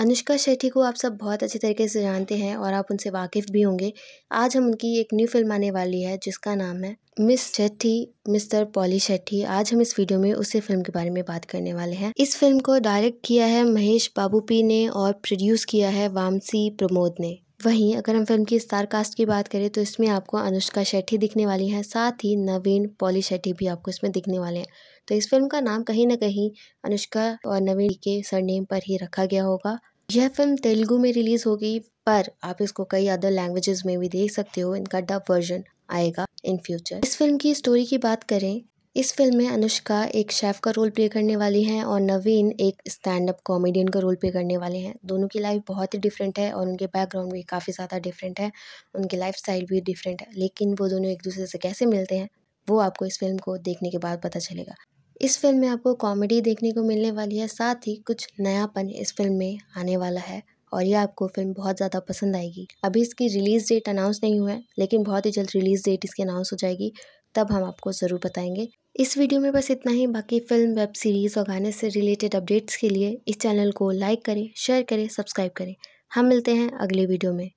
अनुष्का शेट्टी को आप सब बहुत अच्छे तरीके से जानते हैं और आप उनसे वाकिफ़ भी होंगे आज हम उनकी एक न्यू फिल्म आने वाली है जिसका नाम है miss Shetty mister Polishetty आज हम इस वीडियो में उसी फिल्म के बारे में बात करने वाले हैं इस फिल्म को डायरेक्ट किया है महेश बाबूपी ने और प्रोड्यूस किया है वामसी प्रमोद ने वहीं अगर हम फिल्म की स्टार कास्ट की बात करें तो इसमें आपको अनुष्का शेट्टी दिखने वाली हैं साथ ही नवीन पॉली शेट्टी भी आपको इसमें दिखने वाले हैं तो इस फिल्म का नाम कहीं ना कहीं अनुष्का और नवीन के सरनेम पर ही रखा गया होगा यह फ़िल्म तेलुगु में रिलीज़ होगी पर आप इसको कई अदर लैंग्वेजेस में भी देख सकते हो इनका डब वर्जन आएगा इन फ्यूचर इस फिल्म की स्टोरी की बात करें इस फिल्म में अनुष्का एक शेफ़ का रोल प्ले करने वाली हैं और नवीन एक स्टैंड अप कॉमेडियन का रोल प्ले करने वाले हैं दोनों की लाइफ बहुत ही डिफरेंट है और उनके बैकग्राउंड भी काफ़ी ज़्यादा डिफरेंट है उनकी लाइफ स्टाइल भी डिफरेंट है लेकिन वो दोनों एक दूसरे से कैसे मिलते हैं वो आपको इस फिल्म को देखने के बाद पता चलेगा इस फ़िल्म में आपको कॉमेडी देखने को मिलने वाली है साथ ही कुछ नयापन इस फ़िल्म में आने वाला है और ये आपको फिल्म बहुत ज़्यादा पसंद आएगी अभी इसकी रिलीज़ डेट अनाउंस नहीं हुआ है लेकिन बहुत ही जल्द रिलीज़ डेट इसकी अनाउंस हो जाएगी तब हम आपको ज़रूर बताएंगे इस वीडियो में बस इतना ही बाकी फिल्म वेब सीरीज़ और गाने से रिलेटेड अपडेट्स के लिए इस चैनल को लाइक करें शेयर करें सब्सक्राइब करें हम मिलते हैं अगले वीडियो में